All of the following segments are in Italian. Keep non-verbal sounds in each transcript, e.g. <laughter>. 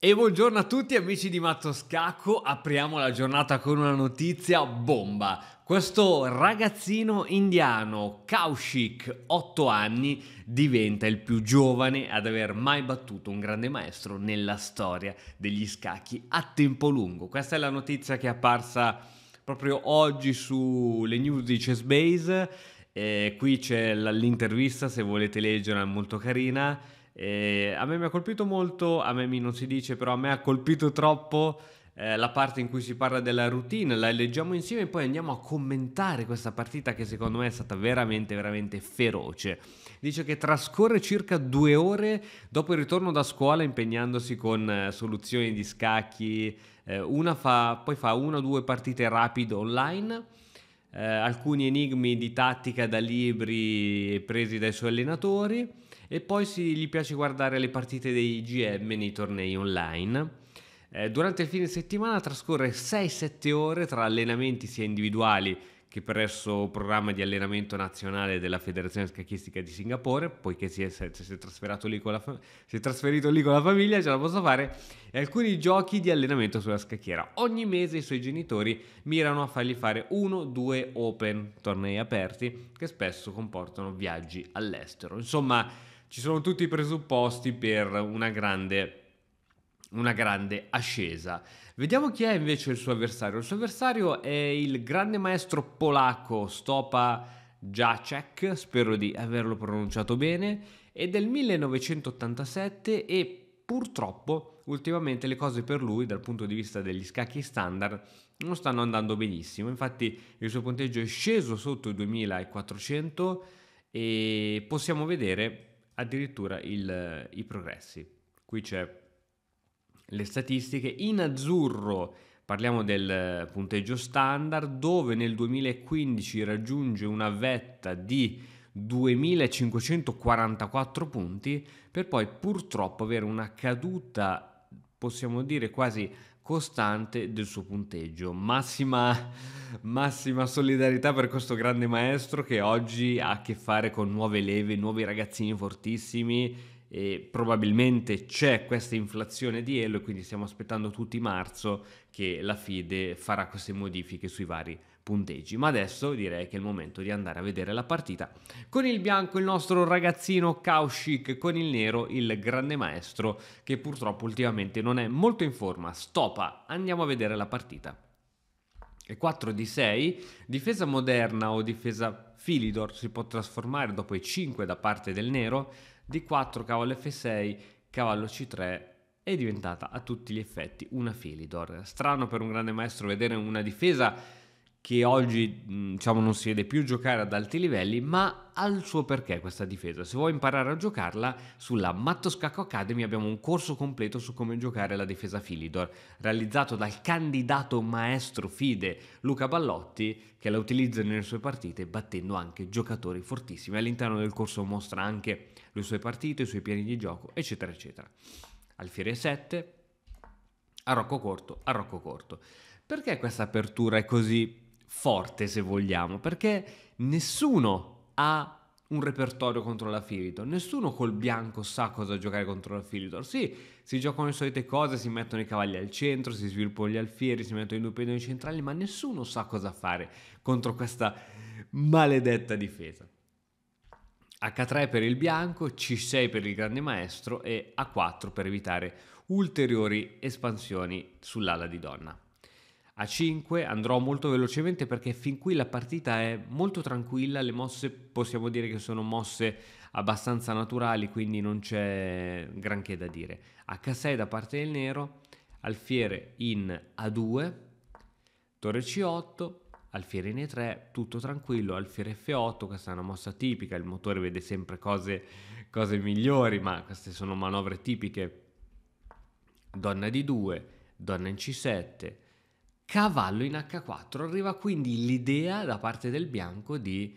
E buongiorno a tutti amici di Matto Scacco, apriamo la giornata con una notizia bomba. Questo ragazzino indiano, Kaushik, 8 anni, diventa il più giovane ad aver mai battuto un grande maestro nella storia degli scacchi a tempo lungo. Questa è la notizia che è apparsa proprio oggi sulle news di Chessbase. Eh, qui c'è l'intervista, se volete leggerla, è molto carina. E eh, a me mi ha colpito molto, a me non si dice, però a me ha colpito troppo eh, la parte in cui si parla della routine, la leggiamo insieme e poi andiamo a commentare questa partita che secondo me è stata veramente, veramente feroce. Dice che trascorre circa due ore dopo il ritorno da scuola impegnandosi con eh, soluzioni di scacchi, eh, fa, poi fa una o due partite rapide online. Eh, alcuni enigmi di tattica da libri presi dai suoi allenatori e poi si, gli piace guardare le partite dei GM nei tornei online. Eh, durante il fine settimana trascorre 6-7 ore tra allenamenti sia individuali che presso programma di allenamento nazionale della Federazione Scacchistica di Singapore, poiché si è, si è, trasferito, lì fa- si è trasferito lì con la famiglia, ce la posso fare, e alcuni giochi di allenamento sulla scacchiera. Ogni mese i suoi genitori mirano a fargli fare uno o due open, tornei aperti, che spesso comportano viaggi all'estero. Insomma, ci sono tutti i presupposti per una grande, una grande ascesa. Vediamo chi è invece il suo avversario. Il suo avversario è il grande maestro polacco Stopa Jacek, spero di averlo pronunciato bene, è del 1987 e purtroppo ultimamente le cose per lui dal punto di vista degli scacchi standard non stanno andando benissimo, infatti il suo punteggio è sceso sotto i 2400 e possiamo vedere addirittura il, i progressi. Qui c'è le statistiche. In azzurro parliamo del punteggio standard dove nel 2015 raggiunge una vetta di 2544 punti per poi purtroppo avere una caduta possiamo dire quasi costante del suo punteggio. Massima, <laughs> massima solidarietà per questo grande maestro che oggi ha a che fare con nuove leve, nuovi ragazzini fortissimi e probabilmente c'è questa inflazione di Elo e quindi stiamo aspettando tutti marzo che la FIDE farà queste modifiche sui vari punteggi. Ma adesso direi che è il momento di andare a vedere la partita. Con il bianco il nostro ragazzino Kaushik, con il nero il grande maestro che purtroppo ultimamente non è molto in forma. Stopa, andiamo a vedere la partita. E 4 di 6, difesa moderna o difesa Filidor si può trasformare dopo i 5 da parte del nero D4, cavallo F6, cavallo C3 è diventata a tutti gli effetti una Filidor. Strano per un grande maestro vedere una difesa che oggi diciamo, non si vede più giocare ad alti livelli, ma ha il suo perché questa difesa. Se vuoi imparare a giocarla, sulla Mattoscacco Academy abbiamo un corso completo su come giocare la difesa Filidor, realizzato dal candidato maestro FIDE Luca Ballotti, che la utilizza nelle sue partite battendo anche giocatori fortissimi. All'interno del corso mostra anche le sue partite, i suoi piani di gioco, eccetera, eccetera. Alfiere 7, a Rocco Corto, a Rocco Corto. Perché questa apertura è così forte, se vogliamo? Perché nessuno ha un repertorio contro la Filitor. Nessuno col bianco sa cosa giocare contro la Filitor. Sì, si giocano le solite cose, si mettono i cavalli al centro, si sviluppano gli alfieri, si mettono i due pedoni centrali, ma nessuno sa cosa fare contro questa maledetta difesa. H3 per il bianco, C6 per il grande maestro e A4 per evitare ulteriori espansioni sull'ala di donna. A5 andrò molto velocemente perché fin qui la partita è molto tranquilla, le mosse possiamo dire che sono mosse abbastanza naturali, quindi non c'è granché da dire. H6 da parte del nero, alfiere in A2, torre C8, Alfiere in E3, tutto tranquillo, Alfiere F8, questa è una mossa tipica, il motore vede sempre cose, cose migliori, ma queste sono manovre tipiche. Donna d 2, donna in C7, cavallo in H4. Arriva quindi l'idea da parte del bianco di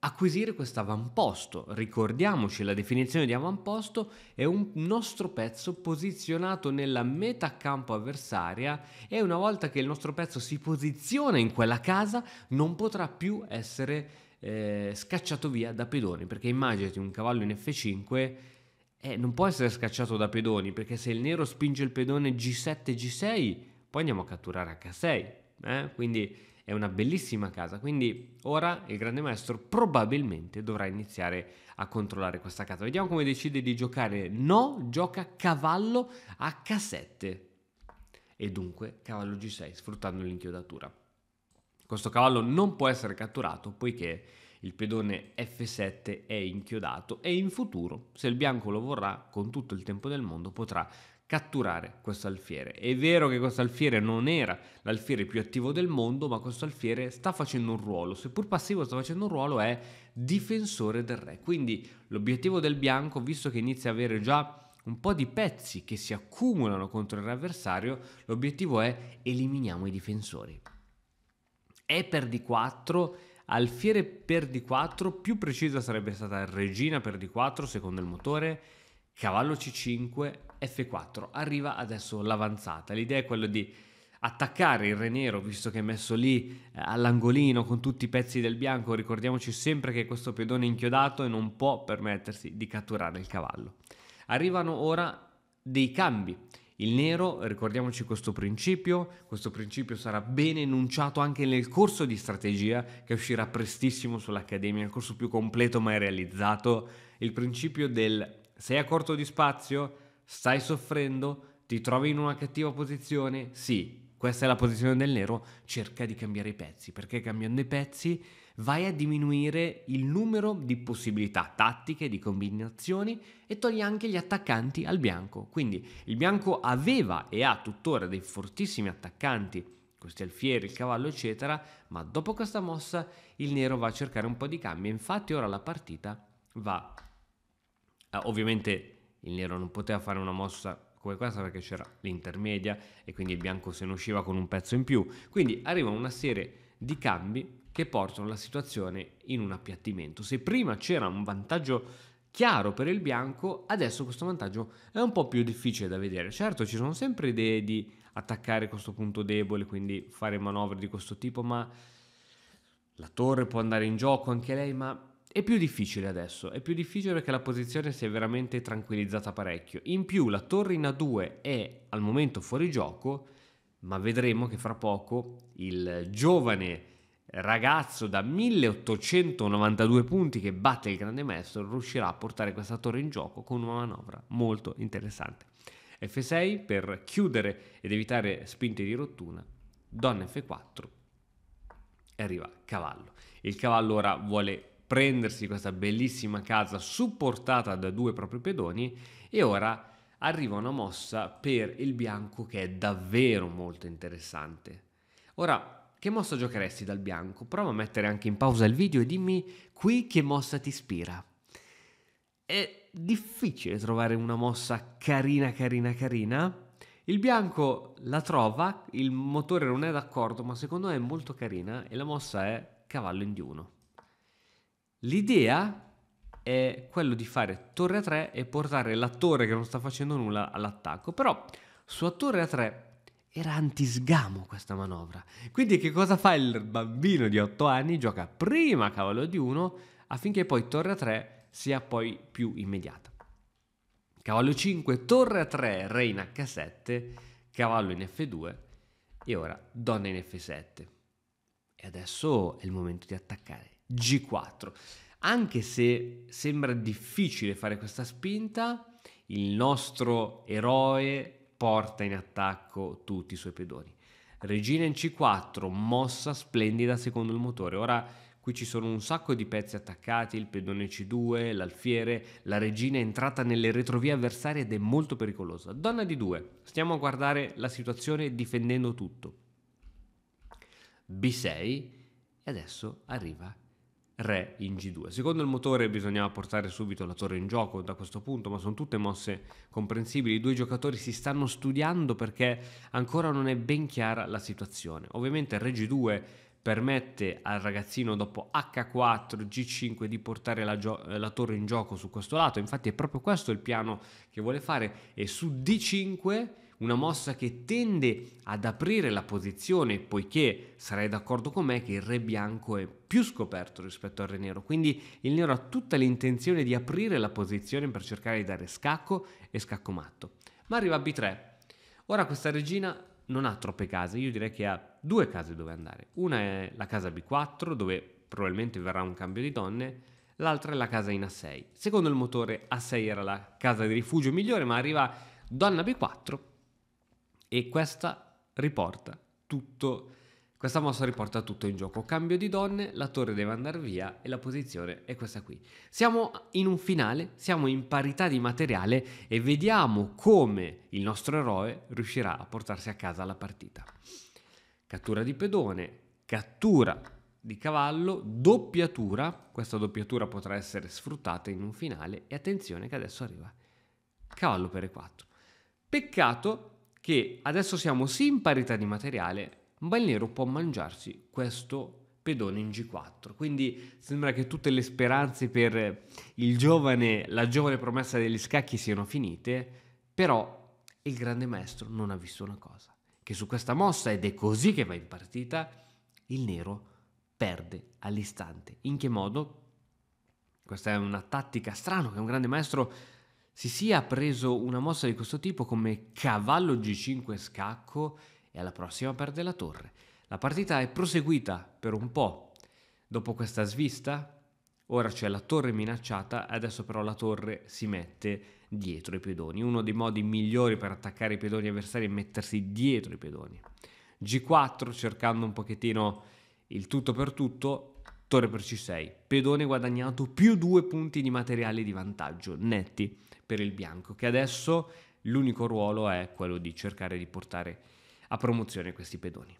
acquisire questo avamposto. Ricordiamoci, la definizione di avamposto è un nostro pezzo posizionato nella metà campo avversaria e una volta che il nostro pezzo si posiziona in quella casa non potrà più essere eh, scacciato via da pedoni, perché immaginati un cavallo in F5 eh, non può essere scacciato da pedoni, perché se il nero spinge il pedone G7, G6, poi andiamo a catturare H6. Eh? Quindi è una bellissima casa, quindi ora il grande maestro probabilmente dovrà iniziare a controllare questa casa. Vediamo come decide di giocare. No, gioca cavallo a K7 e dunque cavallo G6 sfruttando l'inchiodatura. Questo cavallo non può essere catturato poiché il pedone F7 è inchiodato e in futuro, se il bianco lo vorrà, con tutto il tempo del mondo potrà catturare questo alfiere. È vero che questo alfiere non era l'alfiere più attivo del mondo, ma questo alfiere sta facendo un ruolo, seppur passivo sta facendo un ruolo, è difensore del re. Quindi l'obiettivo del bianco, visto che inizia a avere già un po' di pezzi che si accumulano contro il re avversario, l'obiettivo è eliminiamo i difensori. E per D4 alfiere per D4, più precisa sarebbe stata regina per D4 secondo il motore, cavallo C5, F4, arriva adesso l'avanzata. L'idea è quella di attaccare il re nero, visto che è messo lì eh, all'angolino con tutti i pezzi del bianco, ricordiamoci sempre che questo pedone è inchiodato e non può permettersi di catturare il cavallo. Arrivano ora dei cambi. Il nero, ricordiamoci questo principio, questo principio sarà ben enunciato anche nel corso di strategia che uscirà prestissimo sull'Accademia, il corso più completo mai realizzato, il principio del sei a corto di spazio, Stai soffrendo? Ti trovi in una cattiva posizione? Sì, questa è la posizione del nero, cerca di cambiare i pezzi, perché cambiando i pezzi vai a diminuire il numero di possibilità tattiche, di combinazioni e togli anche gli attaccanti al bianco. Quindi il bianco aveva e ha tuttora dei fortissimi attaccanti, questi alfieri, il cavallo, eccetera, ma dopo questa mossa il nero va a cercare un po' di cambio. Infatti ora la partita va eh, ovviamente il nero non poteva fare una mossa come questa perché c'era l'intermedia e quindi il bianco se ne usciva con un pezzo in più. Quindi arriva una serie di cambi che portano la situazione in un appiattimento. Se prima c'era un vantaggio chiaro per il bianco, adesso questo vantaggio è un po' più difficile da vedere. Certo, ci sono sempre idee di attaccare questo punto debole, quindi fare manovre di questo tipo, ma la torre può andare in gioco anche lei, ma è più difficile adesso, è più difficile perché la posizione si è veramente tranquillizzata parecchio. In più la torre in A2 è al momento fuori gioco, ma vedremo che fra poco il giovane ragazzo da 1892 punti che batte il grande maestro riuscirà a portare questa torre in gioco con una manovra molto interessante. F6 per chiudere ed evitare spinte di rottura, donna F4 e arriva cavallo. Il cavallo ora vuole prendersi questa bellissima casa supportata da due propri pedoni e ora arriva una mossa per il bianco che è davvero molto interessante. Ora, che mossa giocheresti dal bianco? Prova a mettere anche in pausa il video e dimmi qui che mossa ti ispira. È difficile trovare una mossa carina, carina, carina. Il bianco la trova, il motore non è d'accordo, ma secondo me è molto carina e la mossa è cavallo in diuno. L'idea è quello di fare torre a 3 e portare la torre che non sta facendo nulla all'attacco, però sua torre a 3 era antisgamo questa manovra. Quindi che cosa fa il bambino di 8 anni? Gioca prima a cavallo di 1 affinché poi torre a 3 sia poi più immediata. Cavallo 5, torre a 3, re in h7, cavallo in f2 e ora donna in f7. E adesso è il momento di attaccare. G4. Anche se sembra difficile fare questa spinta, il nostro eroe porta in attacco tutti i suoi pedoni. Regina in C4, mossa splendida secondo il motore. Ora qui ci sono un sacco di pezzi attaccati, il pedone C2, l'alfiere, la regina è entrata nelle retrovie avversarie ed è molto pericolosa. Donna d 2, stiamo a guardare la situazione difendendo tutto. B6 e adesso arriva re in g2. Secondo il motore bisognava portare subito la torre in gioco da questo punto, ma sono tutte mosse comprensibili. I due giocatori si stanno studiando perché ancora non è ben chiara la situazione. Ovviamente re g2 permette al ragazzino dopo h4, g5 di portare la, gio- la torre in gioco su questo lato. Infatti è proprio questo il piano che vuole fare e su d5 una mossa che tende ad aprire la posizione, poiché sarei d'accordo con me che il re bianco è più scoperto rispetto al re nero, quindi il nero ha tutta l'intenzione di aprire la posizione per cercare di dare scacco e scacco matto. Ma arriva B3. Ora questa regina non ha troppe case, io direi che ha due case dove andare. Una è la casa B4, dove probabilmente verrà un cambio di donne, l'altra è la casa in A6. Secondo il motore A6 era la casa di rifugio migliore, ma arriva donna B4 e questa riporta tutto, questa mossa riporta tutto in gioco. Cambio di donne, la torre deve andare via e la posizione è questa qui. Siamo in un finale, siamo in parità di materiale e vediamo come il nostro eroe riuscirà a portarsi a casa la partita. Cattura di pedone, cattura di cavallo, doppiatura, questa doppiatura potrà essere sfruttata in un finale e attenzione che adesso arriva cavallo per E4. Peccato che adesso siamo sì in parità di materiale, ma il nero può mangiarsi questo pedone in G4. Quindi sembra che tutte le speranze per il giovane, la giovane promessa degli scacchi siano finite, però il grande maestro non ha visto una cosa, che su questa mossa, ed è così che va in partita, il nero perde all'istante. In che modo? Questa è una tattica strana che un grande maestro si sia preso una mossa di questo tipo come cavallo G5 scacco e alla prossima perde la torre. La partita è proseguita per un po'. Dopo questa svista, ora c'è la torre minacciata, adesso però la torre si mette dietro i pedoni. Uno dei modi migliori per attaccare i pedoni avversari è mettersi dietro i pedoni. G4 cercando un pochettino il tutto per tutto, Torre per C6, pedone guadagnato più due punti di materiale di vantaggio netti per il bianco, che adesso l'unico ruolo è quello di cercare di portare a promozione questi pedoni.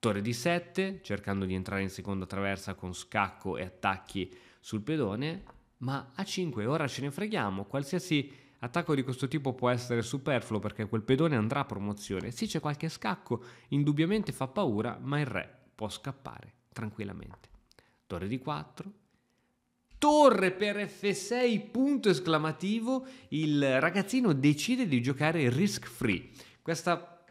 Torre di 7 cercando di entrare in seconda traversa con scacco e attacchi sul pedone, ma a 5 ora ce ne freghiamo, qualsiasi attacco di questo tipo può essere superfluo perché quel pedone andrà a promozione. Sì c'è qualche scacco, indubbiamente fa paura, ma il re può scappare tranquillamente torre di 4, torre per F6, punto esclamativo, il ragazzino decide di giocare risk free. Questa,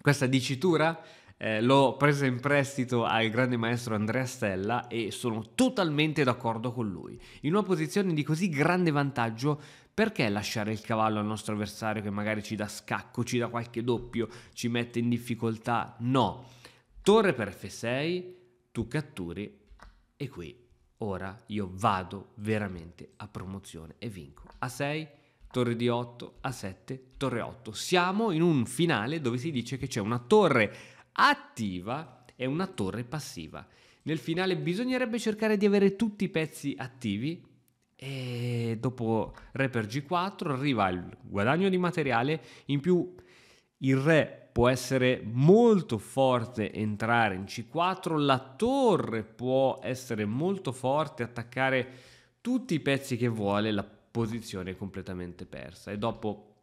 questa dicitura eh, l'ho presa in prestito al grande maestro Andrea Stella e sono totalmente d'accordo con lui. In una posizione di così grande vantaggio, perché lasciare il cavallo al nostro avversario che magari ci dà scacco, ci dà qualche doppio, ci mette in difficoltà? No. Torre per F6, tu catturi e qui ora io vado veramente a promozione e vinco. A 6, torre di 8, a 7, torre 8. Siamo in un finale dove si dice che c'è una torre attiva e una torre passiva. Nel finale bisognerebbe cercare di avere tutti i pezzi attivi e dopo re per g4 arriva il guadagno di materiale in più il re può essere molto forte entrare in C4, la torre può essere molto forte, attaccare tutti i pezzi che vuole, la posizione è completamente persa e dopo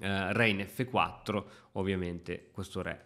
eh, re in F4 ovviamente questo re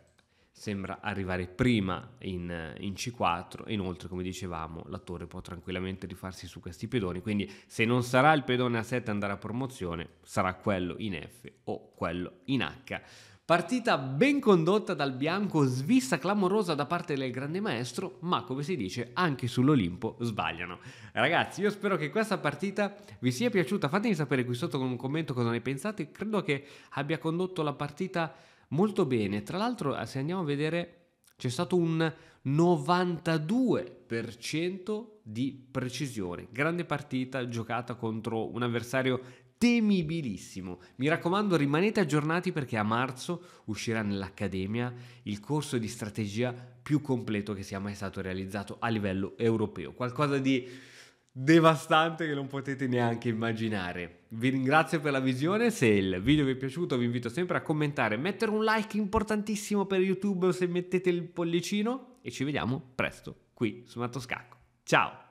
sembra arrivare prima in, eh, in, C4 e inoltre come dicevamo la torre può tranquillamente rifarsi su questi pedoni quindi se non sarà il pedone A7 andare a promozione sarà quello in F o quello in H Partita ben condotta dal bianco, svista clamorosa da parte del grande maestro, ma come si dice anche sull'Olimpo sbagliano. Ragazzi, io spero che questa partita vi sia piaciuta, fatemi sapere qui sotto con un commento cosa ne pensate, credo che abbia condotto la partita molto bene. Tra l'altro, eh, se andiamo a vedere, c'è stato un 92% di precisione. Grande partita giocata contro un avversario temibilissimo. Mi raccomando, rimanete aggiornati perché a marzo uscirà nell'Accademia il corso di strategia più completo che sia mai stato realizzato a livello europeo. Qualcosa di devastante che non potete neanche immaginare. Vi ringrazio per la visione, se il video vi è piaciuto vi invito sempre a commentare, mettere un like importantissimo per YouTube se mettete il pollicino e ci vediamo presto qui su Mattoscacco. Ciao!